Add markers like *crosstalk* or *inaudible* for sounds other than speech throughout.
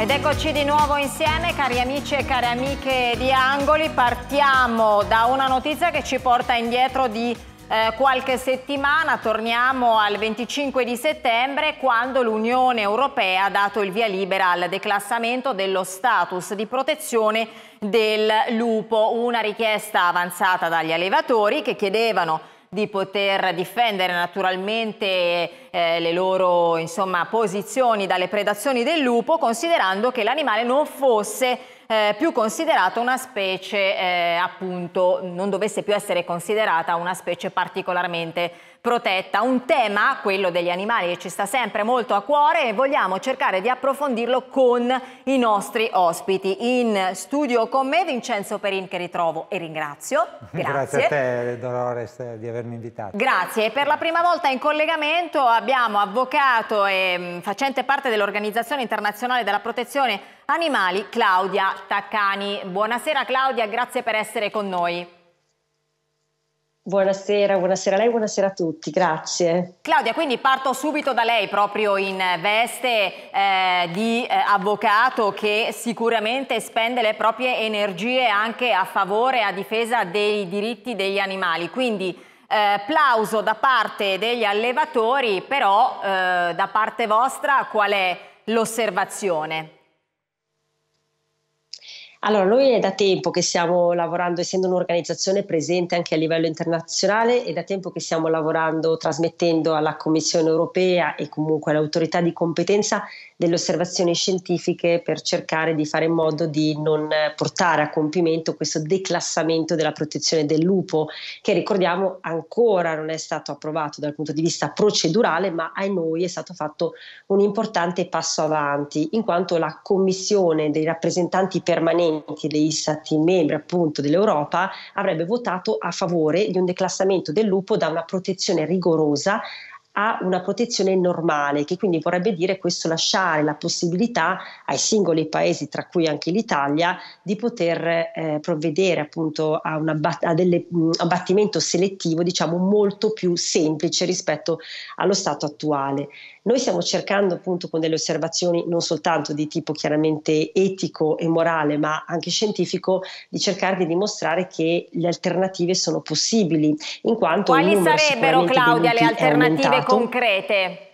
Ed eccoci di nuovo insieme, cari amici e care amiche di Angoli. Partiamo da una notizia che ci porta indietro di eh, qualche settimana, torniamo al 25 di settembre quando l'Unione Europea ha dato il via libera al declassamento dello status di protezione del lupo, una richiesta avanzata dagli allevatori che chiedevano di poter difendere naturalmente eh, le loro insomma, posizioni dalle predazioni del lupo, considerando che l'animale non fosse eh, più considerata una specie, eh, appunto, non dovesse più essere considerata una specie particolarmente protetta. Un tema, quello degli animali, che ci sta sempre molto a cuore e vogliamo cercare di approfondirlo con i nostri ospiti. In studio con me Vincenzo Perin che ritrovo e ringrazio. Grazie, Grazie a te Dolores di avermi invitato. Grazie. Per la prima volta in collegamento abbiamo avvocato e mm, facente parte dell'Organizzazione Internazionale della Protezione Animali Claudia Taccani. Buonasera Claudia, grazie per essere con noi. Buonasera, buonasera a lei, buonasera a tutti, grazie. Claudia, quindi parto subito da lei proprio in veste eh, di eh, avvocato che sicuramente spende le proprie energie anche a favore e a difesa dei diritti degli animali. Quindi eh, plauso da parte degli allevatori, però eh, da parte vostra qual è l'osservazione? Allora, noi è da tempo che stiamo lavorando, essendo un'organizzazione presente anche a livello internazionale, è da tempo che stiamo lavorando trasmettendo alla Commissione europea e comunque all'autorità di competenza delle osservazioni scientifiche per cercare di fare in modo di non portare a compimento questo declassamento della protezione del lupo, che ricordiamo ancora non è stato approvato dal punto di vista procedurale, ma ai noi è stato fatto un importante passo avanti, in quanto la Commissione dei rappresentanti permanenti Parlamenti dei Stati membri appunto dell'Europa avrebbe votato a favore di un declassamento del lupo da una protezione rigorosa a una protezione normale, che quindi vorrebbe dire questo lasciare la possibilità ai singoli paesi, tra cui anche l'Italia, di poter eh, provvedere appunto a un mm, abbattimento selettivo, diciamo, molto più semplice rispetto allo stato attuale. Noi stiamo cercando appunto con delle osservazioni non soltanto di tipo chiaramente etico e morale, ma anche scientifico, di cercare di dimostrare che le alternative sono possibili, in quanto Quali sarebbero Claudia le alternative concrete?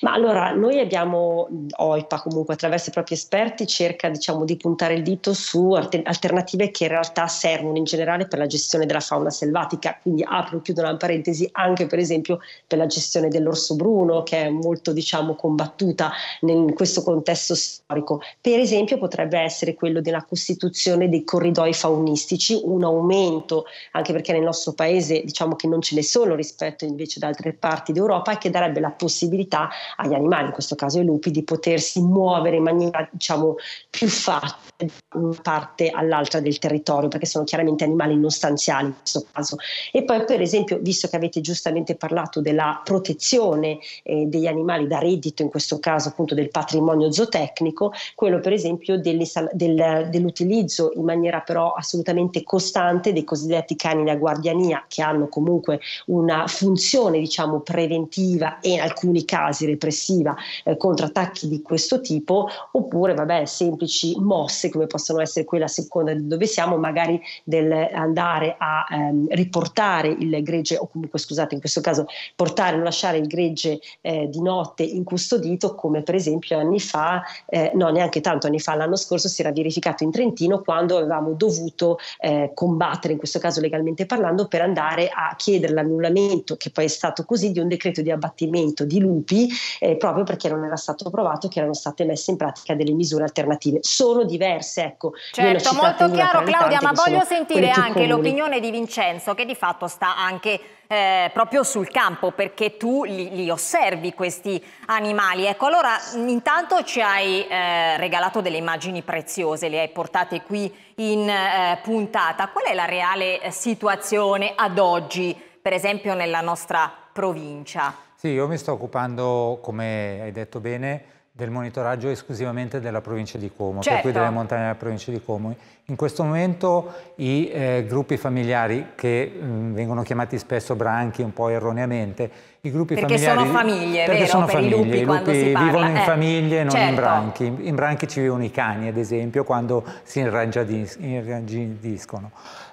Ma allora noi abbiamo, OIPA comunque attraverso i propri esperti cerca diciamo, di puntare il dito su alternative che in realtà servono in generale per la gestione della fauna selvatica, quindi apro e chiudo una parentesi anche per esempio per la gestione dell'orso bruno che è molto diciamo, combattuta in questo contesto storico. Per esempio potrebbe essere quello della costituzione dei corridoi faunistici, un aumento anche perché nel nostro paese diciamo che non ce ne sono rispetto invece ad altre parti d'Europa e che darebbe la possibilità possibilità agli animali, in questo caso ai lupi, di potersi muovere in maniera diciamo più facile da una parte all'altra del territorio, perché sono chiaramente animali non stanziali in questo caso. E poi, per esempio, visto che avete giustamente parlato della protezione eh, degli animali da reddito, in questo caso appunto del patrimonio zootecnico, quello per esempio del, dell'utilizzo in maniera però assolutamente costante dei cosiddetti cani da guardiania, che hanno comunque una funzione diciamo preventiva e in alcuni casi quasi repressiva eh, contro attacchi di questo tipo, oppure vabbè, semplici mosse come possono essere quelle a seconda di dove siamo, magari del andare a ehm, riportare il gregge, o comunque scusate, in questo caso portare, non lasciare il gregge eh, di notte incustodito, come per esempio anni fa, eh, no, neanche tanto anni fa, l'anno scorso si era verificato in Trentino quando avevamo dovuto eh, combattere, in questo caso legalmente parlando, per andare a chiedere l'annullamento, che poi è stato così, di un decreto di abbattimento di lupi eh, proprio perché non era stato provato che erano state messe in pratica delle misure alternative. Sono diverse, ecco. Certo, molto chiaro Claudia, ma voglio sentire anche l'opinione di Vincenzo che di fatto sta anche eh, proprio sul campo perché tu li, li, osservi questi animali. Ecco, allora intanto ci hai eh, regalato delle immagini preziose, le hai portate qui in eh, puntata. Qual è la reale eh, situazione ad oggi, per esempio nella nostra provincia? Sì, io mi sto occupando, come hai detto bene, del monitoraggio esclusivamente della provincia di Como, cioè certo. per cui delle montagne della provincia di Como. In questo momento i eh, gruppi familiari, che mh, mm, vengono chiamati spesso branchi un po' erroneamente, i gruppi perché familiari... Sono famiglie, perché vero? sono per famiglie, i lupi, i lupi vivono parla. in eh, famiglie e non certo. in branchi. In, branchi ci vivono i cani, ad esempio, quando si irraggiadiscono.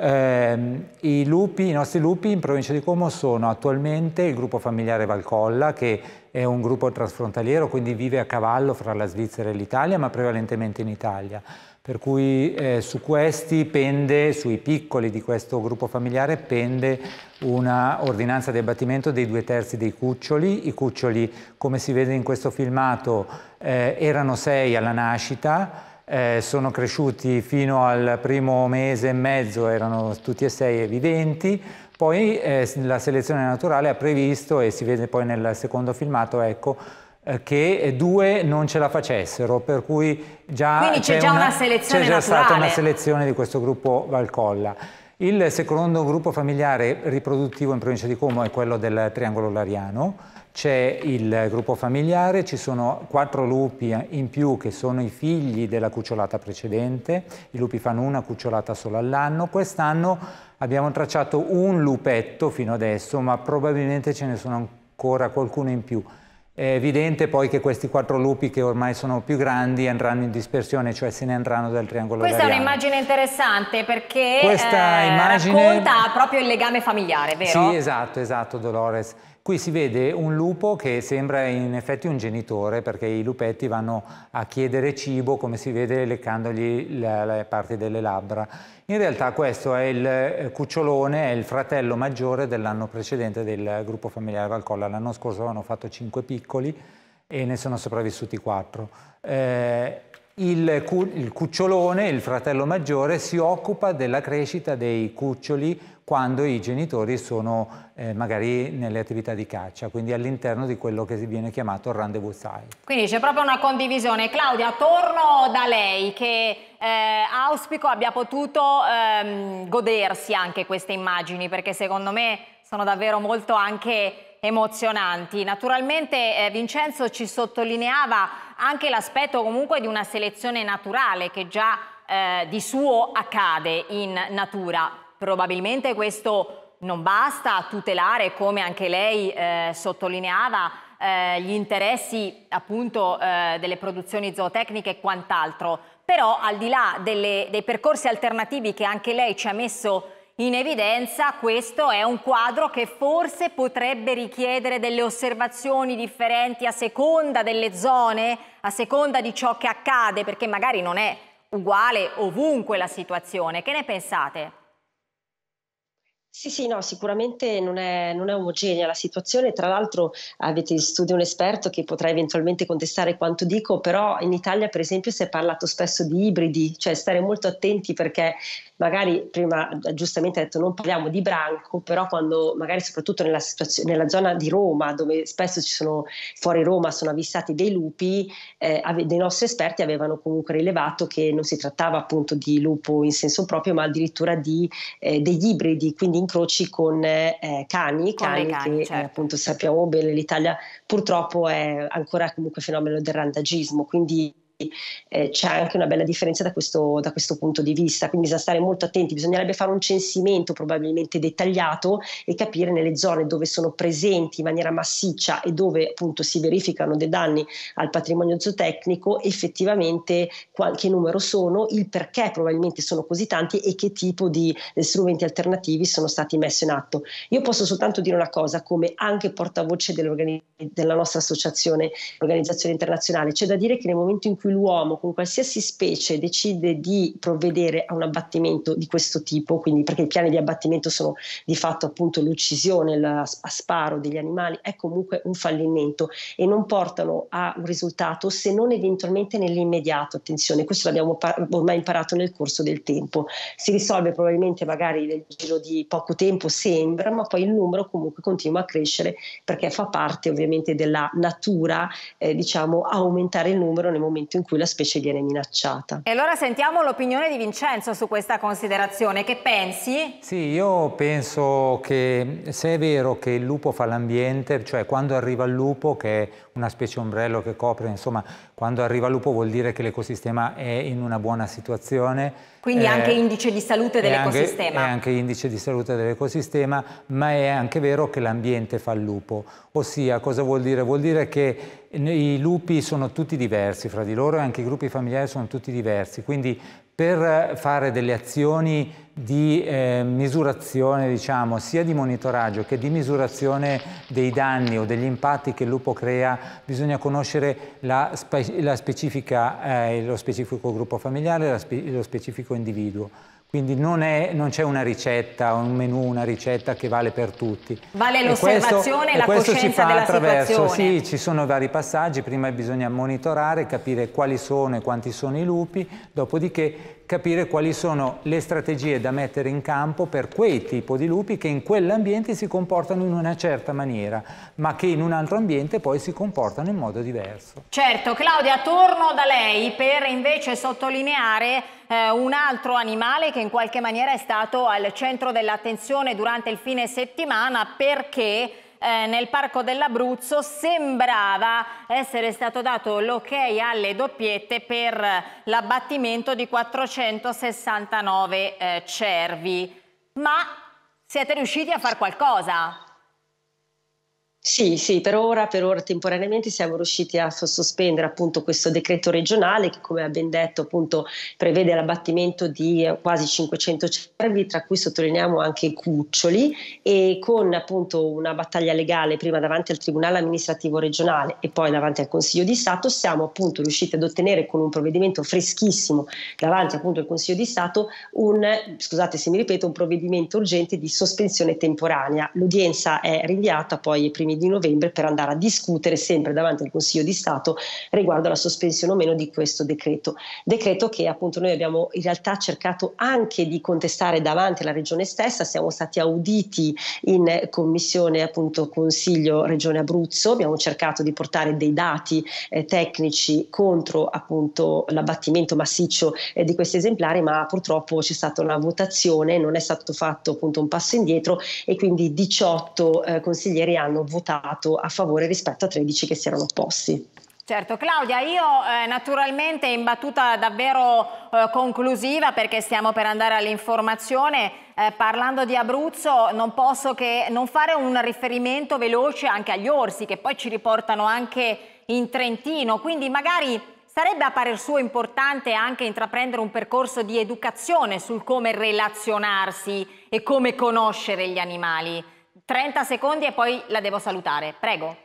Eh, i, lupi, i, nostri lupi in provincia di Como sono attualmente il gruppo familiare Valcolla, che è un gruppo trasfrontaliero, quindi vive a cavallo fra la Svizzera e l'Italia, ma prevalentemente in Italia. Per cui eh, su questi pende, sui piccoli di questo gruppo familiare, pende una ordinanza di abbattimento dei due terzi dei cuccioli. I cuccioli, come si vede in questo filmato, eh, erano sei alla nascita, eh, sono cresciuti fino al primo mese e mezzo, erano tutti e sei evidenti, poi eh, la selezione naturale ha previsto, e si vede poi nel secondo filmato, ecco, eh, che due non ce la facessero, per cui già c'è già una, una selezione già stata una selezione di questo gruppo Valcolla. Il secondo gruppo familiare riproduttivo in provincia di Como è quello del triangolo lariano, c'è il gruppo familiare, ci sono quattro lupi in più che sono i figli della cucciolata precedente, i lupi fanno una cucciolata solo all'anno, quest'anno abbiamo tracciato un lupetto fino adesso ma probabilmente ce ne sono ancora qualcuno in più. È evidente poi che questi quattro lupi che ormai sono più grandi andranno in dispersione, cioè se ne andranno dal triangolo Questa Questa è un'immagine interessante perché eh, immagine... racconta proprio il legame familiare, vero? Sì, esatto, esatto Dolores. Qui si vede un lupo che sembra in effetti un genitore perché i lupetti vanno a chiedere cibo come si vede leccandogli le, le parti delle labbra. In realtà questo è il eh, cucciolone, è il fratello maggiore dell'anno precedente del gruppo familiare Valcolla. L'anno scorso avevano fatto cinque piccoli e ne sono sopravvissuti quattro. Eh, il, cu il, cucciolone, il fratello maggiore, si occupa della crescita dei cuccioli quando i genitori sono eh, magari nelle attività di caccia, quindi all'interno di quello che viene chiamato rendezvous site. Quindi c'è proprio una condivisione. Claudia, torno da lei che eh, auspico abbia potuto ehm, godersi anche queste immagini perché secondo me sono davvero molto anche emozionanti. Naturalmente eh, Vincenzo ci sottolineava anche l'aspetto comunque di una selezione naturale che già eh, di suo accade in natura. Probabilmente questo non basta a tutelare, come anche lei eh, sottolineava, eh, gli interessi appunto eh, delle produzioni zootecniche e quant'altro, però al di là delle, dei percorsi alternativi che anche lei ci ha messo in evidenza questo è un quadro che forse potrebbe richiedere delle osservazioni differenti a seconda delle zone, a seconda di ciò che accade, perché magari non è uguale ovunque la situazione. Che ne pensate? Sì, sì, no, sicuramente non è, non è, omogenea la situazione. Tra l'altro avete in studio un esperto che potrà eventualmente contestare quanto dico, però in Italia, per esempio, si è parlato spesso di ibridi, cioè stare molto attenti perché magari prima giustamente ha detto non parliamo di branco, però quando magari soprattutto nella, nella, zona di Roma, dove spesso ci sono fuori Roma sono avvistati dei lupi, eh, ave, dei nostri esperti avevano comunque rilevato che non si trattava appunto di lupo in senso proprio, ma addirittura di eh, degli ibridi, quindi in incroci con eh, cani, cani, cani, che eh, certo. eh, appunto sappiamo bene l'Italia purtroppo è ancora comunque fenomeno del randagismo, quindi eh, c'è anche una bella differenza da questo, da questo, punto di vista, quindi bisogna stare molto attenti, bisognerebbe fare un censimento probabilmente dettagliato e capire nelle zone dove sono presenti in maniera massiccia e dove appunto si verificano dei danni al patrimonio zootecnico effettivamente qual- numero sono, il perché probabilmente sono così tanti e che tipo di eh, strumenti alternativi sono stati messi in atto. Io posso soltanto dire una cosa come anche portavoce della nostra associazione, organizzazione internazionale, c'è da dire che nel momento in cui cui l'uomo con qualsiasi specie decide di provvedere a un abbattimento di questo tipo, quindi perché i piani di abbattimento sono di fatto appunto l'uccisione, la, a sparo degli animali, è comunque un fallimento e non portano a un risultato se non eventualmente nell'immediato. Attenzione, questo l'abbiamo ormai imparato nel corso del tempo. Si risolve probabilmente magari nel giro di poco tempo, sembra, ma poi il numero comunque continua a crescere perché fa parte ovviamente della natura, eh, diciamo, aumentare il numero nel momento in in cui la specie viene minacciata. E allora sentiamo l'opinione di Vincenzo su questa considerazione. Che pensi? Sì, io penso che se è vero che il lupo fa l'ambiente, cioè quando arriva il lupo, che è una specie ombrello che copre insomma quando arriva lupo vuol dire che l'ecosistema è in una buona situazione. Quindi eh, anche indice di salute dell'ecosistema. È, è anche indice di salute dell'ecosistema, ma è anche vero che l'ambiente fa il lupo. Ossia, cosa vuol dire? Vuol dire che i lupi sono tutti diversi fra di loro e anche i gruppi familiari sono tutti diversi. Quindi per fare delle azioni di eh, misurazione diciamo, sia di monitoraggio che di misurazione dei danni o degli impatti che il lupo crea bisogna conoscere la, spe la specifica, eh, lo specifico gruppo familiare, spe lo specifico individuo. Quindi non, c'è una ricetta, un menù, una ricetta che vale per tutti. Vale l'osservazione e, e la questo fa della situazione. Sì, ci sono vari passaggi, prima bisogna monitorare, capire quali sono e quanti sono i lupi, dopodiché capire quali sono le strategie da mettere in campo per quei tipi di lupi che in quell'ambiente si comportano in una certa maniera, ma che in un altro ambiente poi si comportano in modo diverso. Certo, Claudia, torno da lei per invece sottolineare eh, un altro animale che in qualche maniera è stato al centro dell'attenzione durante il fine settimana perché eh, nel Parco dell'Abruzzo sembrava essere stato dato l'ok ok alle doppiette per l'abbattimento di 469 eh, cervi. Ma siete riusciti a fare qualcosa? Sì, sì, per ora, per ora temporaneamente siamo riusciti a sospendere appunto questo decreto regionale che come ha ben detto appunto prevede l'abbattimento di eh, quasi 500 cervi, tra cui sottolineiamo anche i cuccioli e con appunto una battaglia legale prima davanti al Tribunale amministrativo regionale e poi davanti al Consiglio di Stato siamo appunto riusciti ad ottenere con un provvedimento freschissimo davanti appunto al Consiglio di Stato un, scusate se mi ripeto, un provvedimento urgente di sospensione temporanea. L'udienza è rinviata poi ai primi di novembre per andare a discutere sempre davanti al Consiglio di Stato riguardo alla sospensione o meno di questo decreto. Decreto che appunto noi abbiamo in realtà cercato anche di contestare davanti alla Regione stessa, siamo stati auditi in commissione appunto Consiglio Regione Abruzzo, abbiamo cercato di portare dei dati eh, tecnici contro appunto l'abbattimento massiccio eh, di questi esemplari, ma purtroppo c'è stata una votazione, non è stato fatto appunto un passo indietro e quindi 18 eh, consiglieri hanno votato votato a favore rispetto a 13 che si erano opposti. Certo, Claudia, io eh, naturalmente in battuta davvero eh, conclusiva perché stiamo per andare all'informazione, eh, parlando di Abruzzo non posso che non fare un riferimento veloce anche agli orsi che poi ci riportano anche in Trentino, quindi magari sarebbe a parer suo importante anche intraprendere un percorso di educazione sul come relazionarsi e come conoscere gli animali. 30 secondi e poi la devo salutare, prego.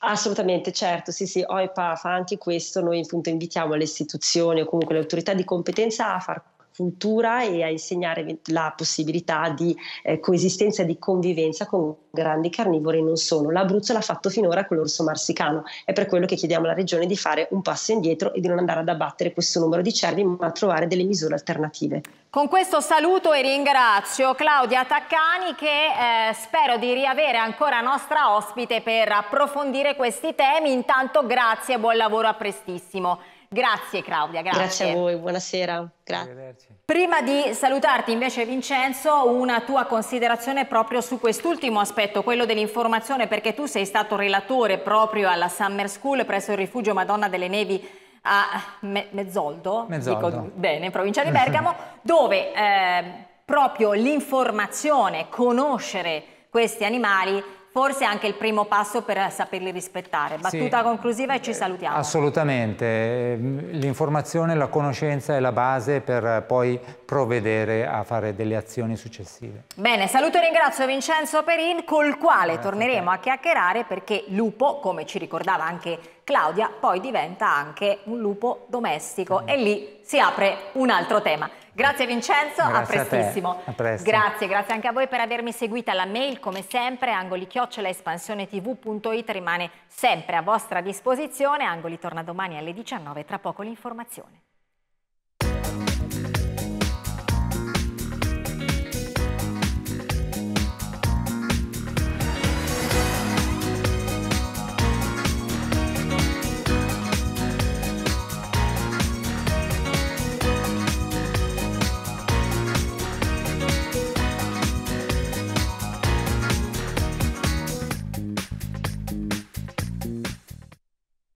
Assolutamente, certo, sì, sì, OIPA fa anche questo, noi appunto invitiamo le istituzioni o comunque le autorità di competenza a far cultura e a insegnare la possibilità di eh, coesistenza e di convivenza con grandi carnivori non solo. L'Abruzzo l'ha fatto finora con l'orso marsicano, è per quello che chiediamo alla Regione di fare un passo indietro e di non andare ad abbattere questo numero di cervi ma trovare delle misure alternative. Con questo saluto e ringrazio Claudia Taccani che eh, spero di riavere ancora nostra ospite per approfondire questi temi. Intanto grazie e buon lavoro a prestissimo. Grazie Claudia, grazie. Grazie a voi, buonasera. Grazie. Prima di salutarti invece Vincenzo, una tua considerazione proprio su quest'ultimo aspetto, quello dell'informazione, perché tu sei stato relatore proprio alla Summer School presso il rifugio Madonna delle Nevi a Me Mezzoldo, Mezzoldo. Dico, bene, provincia di Bergamo, *laughs* dove eh, proprio l'informazione, conoscere questi animali forse anche il primo passo per saperli rispettare. Battuta sì, conclusiva e ci eh, salutiamo. Assolutamente, ehm, l'informazione, la conoscenza è la base per poi provvedere a fare delle azioni successive. Bene, saluto e ringrazio Vincenzo Perin col quale Grazie torneremo a, a chiacchierare perché lupo, come ci ricordava anche Claudia, poi diventa anche un lupo domestico sì. e lì si apre un altro tema. Grazie Vincenzo, grazie a prestissimo. A a grazie, grazie anche a voi per avermi seguita. La mail come sempre angolichiocciolaespansionetv.it rimane sempre a vostra disposizione. Angoli torna domani alle 19, tra poco l'informazione.